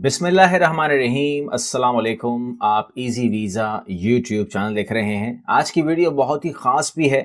बिसमीम असलकुम आप इजी वीज़ा यूट्यूब चैनल देख रहे हैं आज की वीडियो बहुत ही ख़ास भी है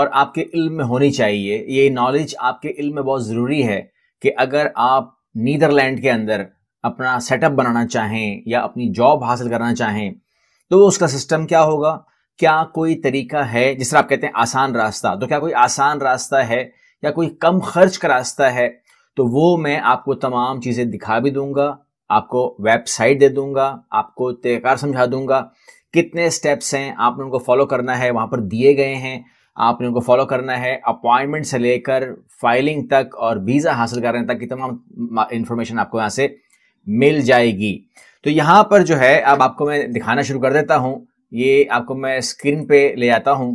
और आपके इल्म में होनी चाहिए ये नॉलेज आपके इल्म में बहुत ज़रूरी है कि अगर आप नीदरलैंड के अंदर अपना सेटअप बनाना चाहें या अपनी जॉब हासिल करना चाहें तो उसका सिस्टम क्या होगा क्या कोई तरीका है जिस तरह आप कहते हैं आसान रास्ता तो क्या कोई आसान रास्ता है या कोई कम खर्च का रास्ता है तो वो मैं आपको तमाम चीज़ें दिखा भी दूंगा आपको वेबसाइट दे दूंगा आपको तरीकार समझा दूंगा कितने स्टेप्स हैं आपने उनको फॉलो करना है वहाँ पर दिए गए हैं आपने उनको फॉलो करना है अपॉइंटमेंट से लेकर फाइलिंग तक और वीज़ा हासिल करने तक की तमाम इंफॉर्मेशन आपको यहाँ से मिल जाएगी तो यहाँ पर जो है अब आपको मैं दिखाना शुरू कर देता हूँ ये आपको मैं स्क्रीन पे ले आता हूँ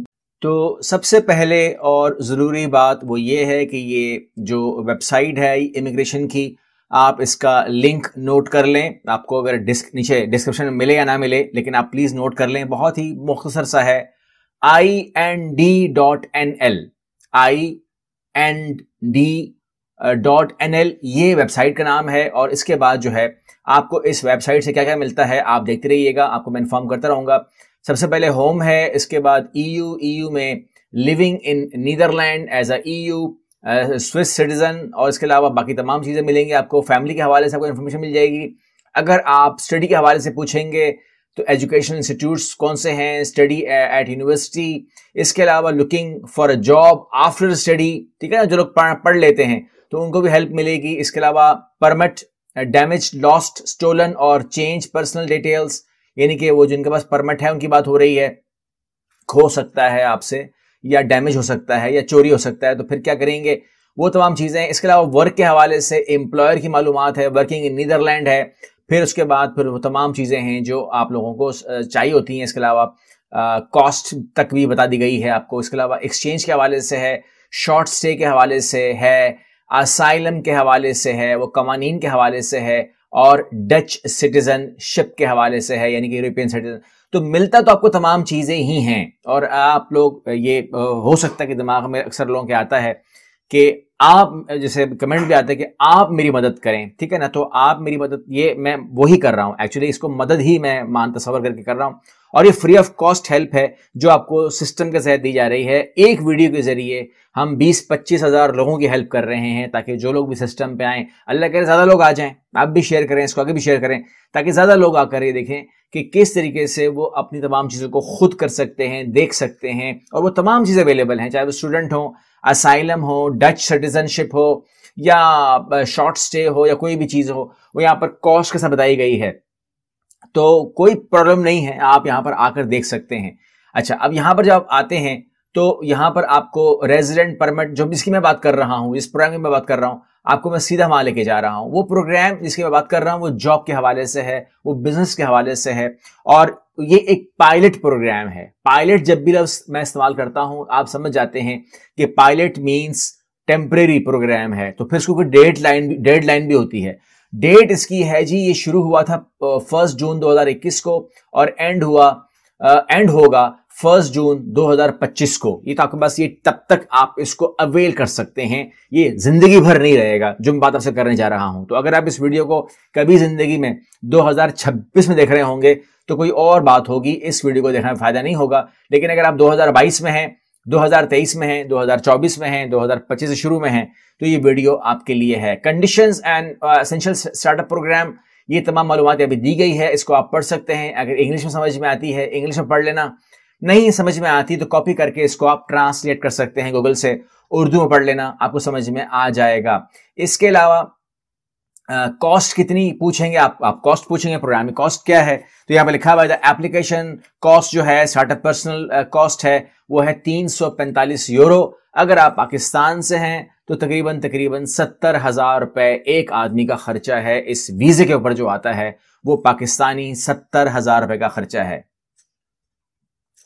तो सबसे पहले और ज़रूरी बात वो ये है कि ये जो वेबसाइट है इमिग्रेशन की आप इसका लिंक नोट कर लें आपको अगर डिस्क नीचे डिस्क्रिप्शन में मिले या ना मिले लेकिन आप प्लीज नोट कर लें बहुत ही मुख्तसर सा है I N D dot N L I N D dot N L ये वेबसाइट का नाम है और इसके बाद जो है आपको इस वेबसाइट से क्या क्या मिलता है आप देखते रहिएगा आपको मैं इन्फॉर्म करता रहूंगा सबसे पहले होम है इसके बाद ई यू ई यू में living in Netherland as a E U Swiss citizen और इसके अलावा बाकी तमाम चीज़ें मिलेंगी आपको फैमिली के हवाले से आपको इन्फॉर्मेशन मिल जाएगी अगर आप स्टडी के हवाले से पूछेंगे तो एजुकेशन इंस्टीट्यूट कौन से हैं स्टडी एट यूनिवर्सिटी इसके अलावा looking for a job after study ठीक है ना जो लोग पढ़ लेते हैं तो उनको भी हेल्प मिलेगी इसके अलावा परमिट डैमेज लॉस्ट स्टोलन और चेंज पर्सनल डिटेल्स यानी कि वो जिनके पास परमिट है उनकी बात हो रही है खो सकता है आपसे या डैमेज हो सकता है या चोरी हो सकता है तो फिर क्या करेंगे वो तमाम चीज़ें हैं इसके अलावा वर्क के हवाले से एम्प्लॉयर की मालूम है वर्किंग इन नीदरलैंड है फिर उसके बाद फिर वो तमाम चीज़ें हैं जो आप लोगों को चाहिए होती हैं इसके अलावा कॉस्ट तक भी बता दी गई है आपको इसके अलावा एक्सचेंज के हवाले से है शॉर्ट स्टे के हवाले से है असाइलम के हवाले से है वो कवानीन के हवाले से है और डच सिटीजनशिप के हवाले से है यानी कि यूरोपियन सिटीजन तो मिलता तो आपको तमाम चीज़ें ही हैं और आप लोग ये हो सकता है कि दिमाग में अक्सर लोगों के आता है कि आप जैसे कमेंट भी आता है कि आप मेरी मदद करें ठीक है ना तो आप मेरी मदद ये मैं वही कर रहा हूँ एक्चुअली इसको मदद ही मैं मान तस्वर करके कर रहा हूँ और ये फ्री ऑफ कॉस्ट हेल्प है जो आपको सिस्टम के तहत दी जा रही है एक वीडियो के जरिए हम बीस पच्चीस हज़ार लोगों की हेल्प कर रहे हैं ताकि जो लोग भी सिस्टम पे आए अल्लाह करे ज़्यादा लोग आ जाएं आप भी शेयर करें इसको आगे भी शेयर करें ताकि ज़्यादा लोग आकर ये देखें कि किस तरीके से वो अपनी तमाम चीज़ों को खुद कर सकते हैं देख सकते हैं और वो तमाम चीज़ें अवेलेबल हैं चाहे वो स्टूडेंट हो असाइलम हो डच सिटीजनशिप हो या शॉर्ट स्टे हो या कोई भी चीज़ हो वो यहाँ पर कॉस्ट के साथ बताई गई है तो कोई प्रॉब्लम नहीं है आप यहाँ पर आकर देख सकते हैं अच्छा अब यहाँ पर जब आप आते हैं तो यहाँ पर आपको रेजिडेंट परमिट जो जिसकी मैं बात कर रहा हूँ इस प्रोग्राम की मैं बात कर रहा हूँ आपको मैं सीधा वहाँ लेके जा रहा हूँ वो प्रोग्राम जिसकी मैं बात कर रहा हूँ वो जॉब के हवाले से है वो बिजनेस के हवाले से है और ये एक पायलट प्रोग्राम है पायलट जब भी लफ्ज मैं इस्तेमाल करता हूँ आप समझ जाते हैं कि पायलट मीन्स टेम्परेरी प्रोग्राम है तो फिर उसको कोई डेड लाइन डेड लाइन भी होती है डेट इसकी है जी ये शुरू हुआ था फर्स्ट जून 2021 को और एंड हुआ एंड होगा फर्स्ट जून 2025 को ये तो आपके पास ये तब तक आप इसको अवेल कर सकते हैं ये जिंदगी भर नहीं रहेगा जो मैं बात आपसे करने जा रहा हूं तो अगर आप इस वीडियो को कभी जिंदगी में 2026 में देख रहे होंगे तो कोई और बात होगी इस वीडियो को देखने में फायदा नहीं होगा लेकिन अगर आप 2022 में हैं 2023 में है 2024 में है 2025 से शुरू में है तो ये वीडियो आपके लिए है condition and essential startup program ये तमाम मालूम अभी दी गई है इसको आप पढ़ सकते हैं अगर इंग्लिश में समझ में आती है इंग्लिश में पढ़ लेना नहीं समझ में आती तो कॉपी करके इसको आप ट्रांसलेट कर सकते हैं गूगल से उर्दू में पढ़ लेना आपको समझ में आ जाएगा इसके अलावा कॉस्ट uh, कितनी पूछेंगे आप आप कॉस्ट पूछेंगे प्रोग्रामिंग कॉस्ट क्या है तो यहाँ पे लिखा हुआ है एप्लीकेशन कॉस्ट जो है स्टार्टअप पर्सनल कॉस्ट है वो है पैंतालीस यूरो अगर आप पाकिस्तान से हैं तो तकरीबन तकरीबन सत्तर हजार रुपए एक आदमी का खर्चा है इस वीजे के ऊपर जो आता है वो पाकिस्तानी सत्तर हजार रुपए का खर्चा है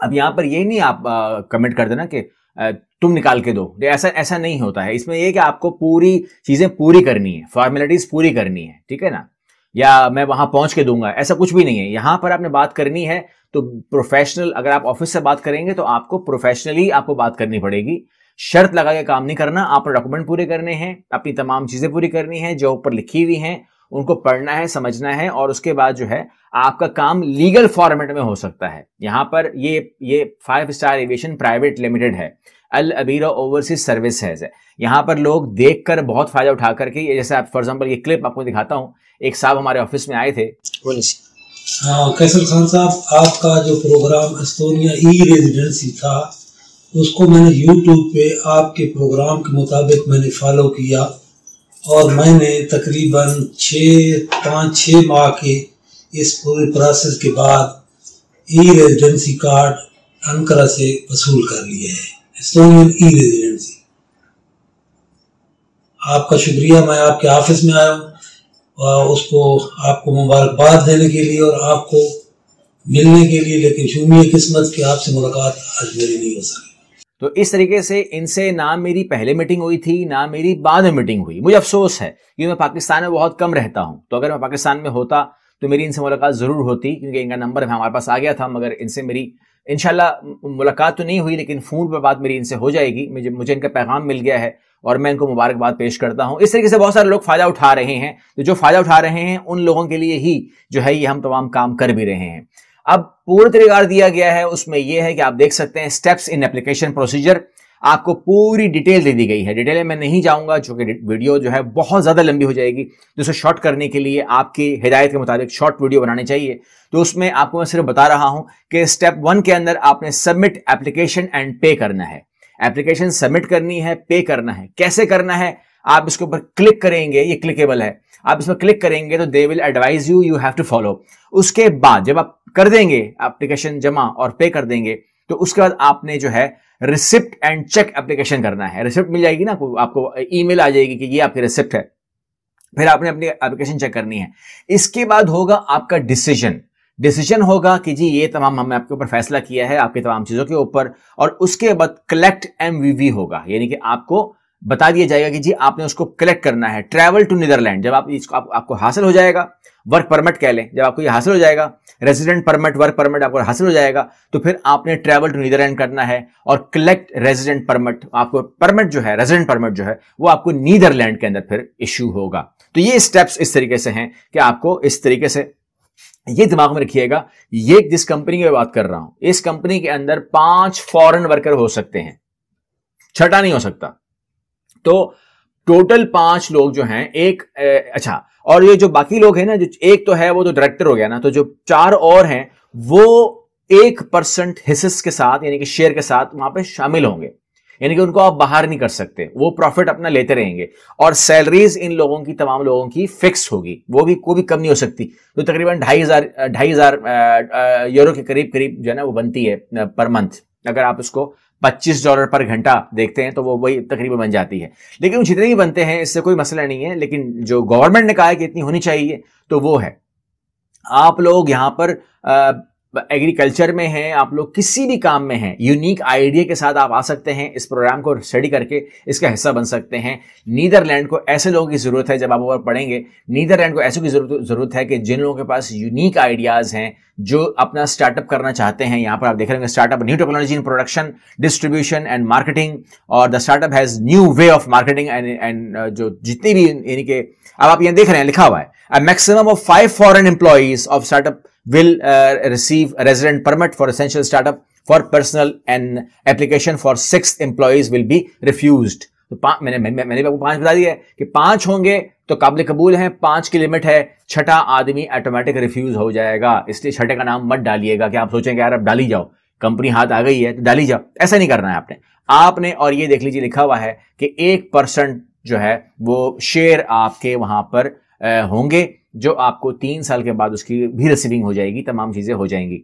अब यहां पर ये नहीं आप कमेंट कर देना कि तुम निकाल के दो ऐसा ऐसा नहीं होता है इसमें यह कि आपको पूरी चीजें पूरी करनी है फॉर्मेलिटीज पूरी करनी है ठीक है ना या मैं वहां पहुंच के दूंगा ऐसा कुछ भी नहीं है यहां पर आपने बात करनी है तो प्रोफेशनल अगर आप ऑफिस से बात करेंगे तो आपको प्रोफेशनली आपको बात करनी पड़ेगी शर्त लगा के काम नहीं करना आप डॉक्यूमेंट पूरे करने हैं अपनी तमाम चीजें पूरी करनी है जो ऊपर लिखी हुई हैं उनको पढ़ना है समझना है और उसके बाद जो है आपका काम लीगल फॉर्मेट में हो सकता है यहाँ पर ये ये five star aviation private limited है अल अबीरा ओवरसीज सर्विस है यहाँ पर लोग देख कर बहुत फायदा उठा करके जैसे आप फॉर एग्जाम्पल ये क्लिप आपको दिखाता हूँ एक साहब हमारे ऑफिस में आए थे हाँ कैसल खान साहब आपका जो प्रोग्राम एस्तोनिया ई रेजिडेंसी था उसको मैंने यूट्यूब पे आपके प्रोग्राम के मुताबिक मैंने फॉलो किया और मैंने तकरीबन छः पाँच छः माह के इस पूरे प्रोसेस के बाद ई रेजिडेंसी कार्ड अंकरा से वसूल कर लिए है इस्तोनियन ई रेजिडेंसी आपका शुक्रिया मैं आपके ऑफिस में आया हूँ उसको आपको मुबारकबाद देने के लिए और आपको मिलने के लिए लेकिन शुमिया किस्मत की आपसे मुलाकात आज मेरी नहीं हो सकी तो इस तरीके से इनसे ना मेरी पहले मीटिंग हुई थी ना मेरी बाद में मीटिंग हुई मुझे अफसोस है कि मैं पाकिस्तान में बहुत कम रहता हूं तो अगर मैं पाकिस्तान में होता तो मेरी इनसे मुलाकात ज़रूर होती क्योंकि इनका नंबर हमारे पास आ गया था मगर इनसे मेरी इनशाला मुलाकात तो नहीं हुई लेकिन फ़ोन पर बात मेरी इनसे हो जाएगी मुझे मुझे इनका पैगाम मिल गया है और मैं इनको मुबारकबाद पेश करता हूँ इस तरीके से बहुत सारे लोग फ़ायदा उठा रहे हैं तो जो फ़ायदा उठा रहे हैं उन लोगों के लिए ही जो है ये हम तमाम काम कर भी रहे हैं अब पूर्ण तरीका दिया गया है उसमें यह है कि आप देख सकते हैं स्टेप्स इन एप्लीकेशन प्रोसीजर आपको पूरी डिटेल दे दी गई है डिटेल में मैं नहीं जाऊंगा जो कि वीडियो जो है बहुत ज़्यादा लंबी हो जाएगी तो शॉर्ट करने के लिए आपकी हिदायत के मुताबिक शॉर्ट वीडियो बनाने चाहिए तो उसमें आपको मैं सिर्फ बता रहा हूं कि स्टेप वन के अंदर आपने सबमिट एप्लीकेशन एंड पे करना है एप्लीकेशन सबमिट करनी है पे करना है कैसे करना है आप इसके ऊपर क्लिक करेंगे ये क्लिकेबल है आप इसमें क्लिक करेंगे तो they will advise you you have to follow उसके बाद जब आप कर देंगे एप्लीकेशन जमा और पे कर देंगे तो उसके बाद आपने जो है रिसिप्ट एंड चेक एप्लीकेशन करना है रिसिप्ट मिल जाएगी ना आपको ईमेल आ जाएगी कि ये आपकी रिसिप्ट है फिर आपने अपनी एप्लीकेशन चेक करनी है इसके बाद होगा आपका डिसीजन डिसीजन होगा कि जी ये तमाम हमने आपके ऊपर फैसला किया है आपकी तमाम चीजों के ऊपर और उसके बाद कलेक्ट एमवीवी होगा यानी कि आपको बता दिया जाएगा कि जी आपने उसको कलेक्ट करना है ट्रैवल टू नीदरलैंड जब आप इसको आप, आपको हासिल हो जाएगा वर्क परमिट कह लें जब आपको ये हासिल हो जाएगा रेजिडेंट परमिट वर्क परमिट आपको हासिल हो जाएगा तो फिर आपने ट्रैवल टू नीदरलैंड करना है और कलेक्ट रेजिडेंट परमिट आपको परमिट जो है रेजिडेंट परमिट जो है वो आपको नीदरलैंड के अंदर फिर इश्यू होगा तो ये स्टेप्स इस तरीके से हैं कि आपको इस तरीके से ये दिमाग में रखिएगा ये जिस कंपनी की बात कर रहा हूं इस कंपनी के अंदर पांच फॉरेन वर्कर हो सकते हैं छठा नहीं हो सकता तो टोटल पांच लोग जो हैं एक ए, अच्छा और ये जो बाकी लोग हैं ना जो एक तो है वो तो डायरेक्टर हो गया ना तो जो चार और हैं वो एक परसेंट हिस्स के साथ यानी कि शेयर के साथ वहां पे शामिल होंगे यानी कि उनको आप बाहर नहीं कर सकते वो प्रॉफिट अपना लेते रहेंगे और सैलरीज इन लोगों की तमाम लोगों की फिक्स होगी वो भी कोई भी कम नहीं हो सकती तो तकरीबन ढाई हजार ढाई हजार यूरो के करीब करीब जो है ना वो बनती है पर मंथ अगर आप उसको पच्चीस डॉलर पर घंटा देखते हैं तो वो वही तकरीबन बन जाती है लेकिन वो जितने भी बनते हैं इससे कोई मसला नहीं है लेकिन जो गवर्नमेंट ने कहा है कि इतनी होनी चाहिए तो वो है आप लोग यहां पर एग्रीकल्चर में हैं आप लोग किसी भी काम में हैं यूनिक आइडिया के साथ आप आ सकते हैं इस प्रोग्राम को स्टडी करके इसका हिस्सा बन सकते हैं नीदरलैंड को ऐसे लोगों की ज़रूरत है जब आप ऊपर पढ़ेंगे नीदरलैंड को ऐसे की ज़रूरत है कि जिन लोगों के पास यूनिक आइडियाज़ हैं जो अपना स्टार्टअप करना चाहते हैं यहाँ पर आप देख रहे हैं startup new technology in production distribution and marketing और the startup has new way of marketing and and जो जितनी भी यानी कि अब आप यहाँ देख रहे हैं लिखा हुआ है maximum of five foreign employees of startup will uh, receive a resident permit for essential startup for personal and application for six employees will be refused. तो मैंने मैंने, आपको पांच बता दिए कि पांच होंगे तो काबिल कबूल है पांच की लिमिट है छठा आदमी ऑटोमेटिक रिफ्यूज हो जाएगा इसलिए छठे का नाम मत डालिएगा कि आप सोचेंगे यार अब डाली जाओ कंपनी हाथ आ गई है तो डाली जाओ ऐसा नहीं करना है आपने आपने और ये देख लीजिए लिखा हुआ है कि एक परसेंट जो है वो शेयर आपके वहां पर होंगे जो आपको तीन साल के बाद उसकी भी रिसीविंग हो जाएगी तमाम चीज़ें हो जाएंगी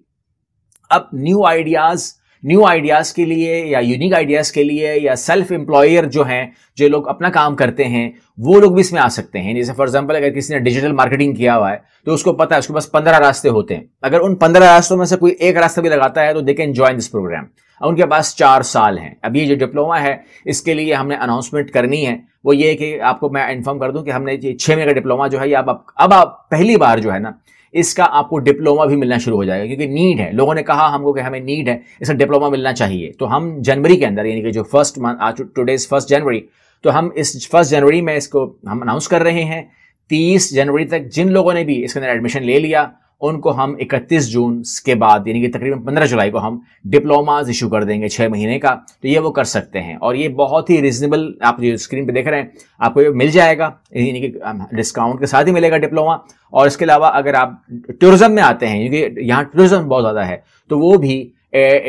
अब न्यू आइडियाज़ न्यू आइडियाज़ के लिए या यूनिक आइडियाज़ के लिए या सेल्फ एम्प्लॉयर जो हैं जो लोग अपना काम करते हैं वो लोग भी इसमें आ सकते हैं जैसे फॉर एग्जांपल अगर किसी ने डिजिटल मार्केटिंग किया हुआ है तो उसको पता है उसके पास पंद्रह रास्ते होते हैं अगर उन पंद्रह रास्तों में से कोई एक रास्ता भी लगाता है तो they can join this program अब उनके पास चार साल हैं अब ये जो डिप्लोमा है इसके लिए हमने अनाउंसमेंट करनी है वो ये कि आपको मैं इन्फॉर्म कर दूं कि हमने ये छः महीने का डिप्लोमा जो है ये अब आप, अब आप पहली बार जो है ना इसका आपको डिप्लोमा भी मिलना शुरू हो जाएगा क्योंकि नीड है लोगों ने कहा हमको कि हमें नीड है इसका डिप्लोमा मिलना चाहिए तो हम जनवरी के अंदर यानी कि जो फर्स्ट मंथ आज फर्स्ट जनवरी तो हम इस फर्स्ट जनवरी में इसको हम अनाउंस कर रहे हैं तीस जनवरी तक जिन लोगों ने भी इसके अंदर एडमिशन ले लिया उनको हम 31 जून के बाद यानी कि तकरीबन 15 जुलाई को हम डिप्लोमाज इशू कर देंगे छः महीने का तो ये वो कर सकते हैं और ये बहुत ही रिजनेबल आप जो स्क्रीन पे देख रहे हैं आपको ये मिल जाएगा यानी कि डिस्काउंट के साथ ही मिलेगा डिप्लोमा और इसके अलावा अगर आप टूरिज़्म में आते हैं क्योंकि यहाँ टूरिज़्म बहुत ज़्यादा है तो वो भी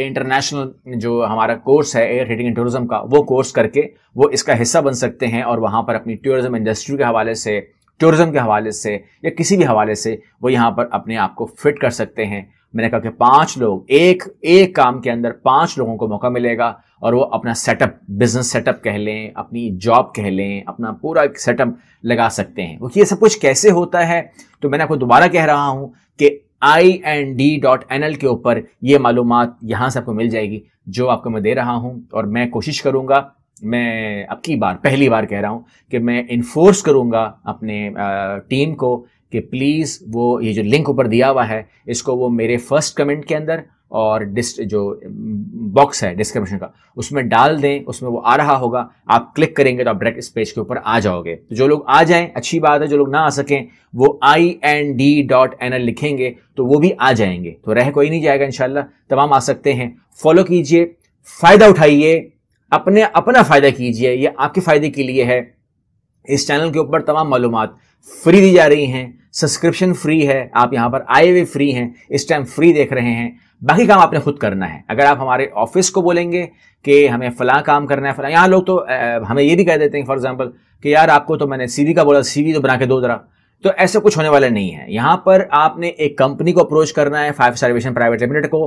इंटरनेशनल जो हमारा कोर्स है एयर हिटिंग एंड टूरिज्म का वो कोर्स करके वो इसका हिस्सा बन सकते हैं और वहाँ पर अपनी टूरिज्म इंडस्ट्री के हवाले से टूरिज़्म के हवाले से या किसी भी हवाले से वो यहाँ पर अपने आप को फिट कर सकते हैं मैंने कहा कि पांच लोग एक एक काम के अंदर पांच लोगों को मौका मिलेगा और वो अपना सेटअप बिजनेस सेटअप कह लें अपनी जॉब कह लें अपना पूरा सेटअप लगा सकते हैं वो ये सब कुछ कैसे होता है तो मैंने आपको दोबारा कह रहा हूं कि I N D dot N L के ऊपर ये मालूम यहाँ से आपको मिल जाएगी जो आपको मैं दे रहा हूँ और मैं कोशिश करूंगा मैं अब की बार पहली बार कह रहा हूँ कि मैं इन्फोर्स करूँगा अपने टीम को कि प्लीज़ वो ये जो लिंक ऊपर दिया हुआ है इसको वो मेरे फर्स्ट कमेंट के अंदर और डिस जो बॉक्स mm, है डिस्क्रिप्शन का उसमें डाल दें उसमें वो आ रहा होगा आप क्लिक करेंगे तो आप डायरेक्ट इस पेज के ऊपर आ जाओगे तो जो लोग आ जाएं अच्छी बात है जो लोग ना आ सकें वो I N D dot N L लिखेंगे तो वो भी आ जाएंगे तो रह कोई नहीं जाएगा इनशाला तमाम आ सकते हैं फॉलो कीजिए फ़ायदा उठाइए अपने अपना फ़ायदा कीजिए ये आपके फ़ायदे के लिए है इस चैनल के ऊपर तमाम मालूम फ्री दी जा रही हैं सब्सक्रिप्शन फ्री है आप यहाँ पर आए हुए फ्री हैं इस टाइम फ्री देख रहे हैं बाकी काम आपने खुद करना है अगर आप हमारे ऑफिस को बोलेंगे कि हमें फ़लाँ काम करना है फ़लाँ यहाँ लोग तो हमें ये भी कह देते हैं फॉर एग्जाम्पल कि यार आपको तो मैंने सीवी का बोला सीवी तो बना के दो ज़रा तो ऐसे कुछ होने वाला नहीं है यहां पर आपने एक कंपनी को अप्रोच करना है five star aviation private limited को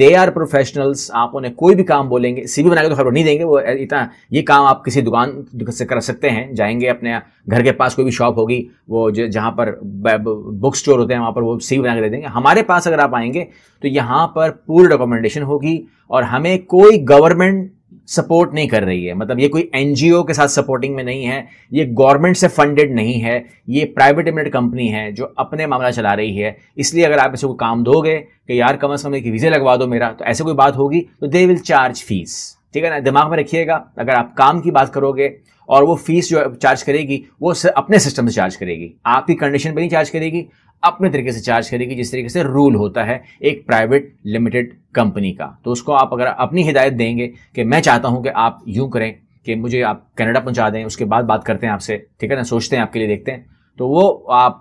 दे आर प्रोफेशनल्स आप उन्हें कोई भी काम बोलेंगे सीवी बना के तो खबर नहीं देंगे वो इतना ये काम आप किसी दुकान से कर सकते हैं जाएंगे अपने घर के पास कोई भी शॉप होगी वो जहां पर बुक स्टोर होते हैं वहां पर वो सीवी बना के दे देंगे हमारे पास अगर आप आएंगे तो यहां पर पूरी डॉक्यूमेंटेशन होगी और हमें कोई गवर्नमेंट सपोर्ट नहीं कर रही है मतलब ये कोई एनजीओ के साथ सपोर्टिंग में नहीं है ये गवर्नमेंट से फंडेड नहीं है ये प्राइवेट लिमिटेड कंपनी है जो अपने मामला चला रही है इसलिए अगर आप इसे कोई काम दोगे कि यार कम अज़ कम एक वीज़े लगवा दो मेरा तो ऐसे कोई बात होगी तो दे विल चार्ज फीस ठीक है ना दिमाग में रखिएगा अगर आप काम की बात करोगे और वो फीस जो चार्ज करेगी वो अपने सिस्टम से चार्ज करेगी आपकी कंडीशन पर नहीं चार्ज करेगी अपने तरीके से चार्ज करेगी जिस तरीके से रूल होता है एक प्राइवेट लिमिटेड कंपनी का तो उसको आप अगर अपनी हिदायत देंगे कि मैं चाहता हूं कि आप यूं करें कि मुझे आप कनाडा पहुंचा दें उसके बाद बात करते हैं आपसे ठीक है ना सोचते हैं आपके लिए देखते हैं तो वो आप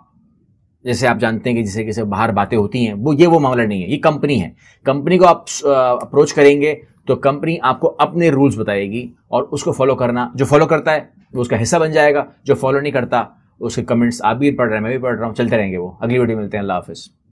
जैसे आप जानते हैं कि जिस तरीके से बाहर बातें होती हैं वो ये वो मामला नहीं है ये कंपनी है कंपनी को आप अप्रोच करेंगे तो कंपनी आपको अपने रूल्स बताएगी और उसको फॉलो करना जो फॉलो करता है वो उसका हिस्सा बन जाएगा जो फॉलो नहीं करता उसके कमेंट्स आप भी पढ़ रहे हैं मैं भी पढ़ रहा हूँ चलते रहेंगे वो अगली वीडियो मिलते हैं अल्लाह हाफिज़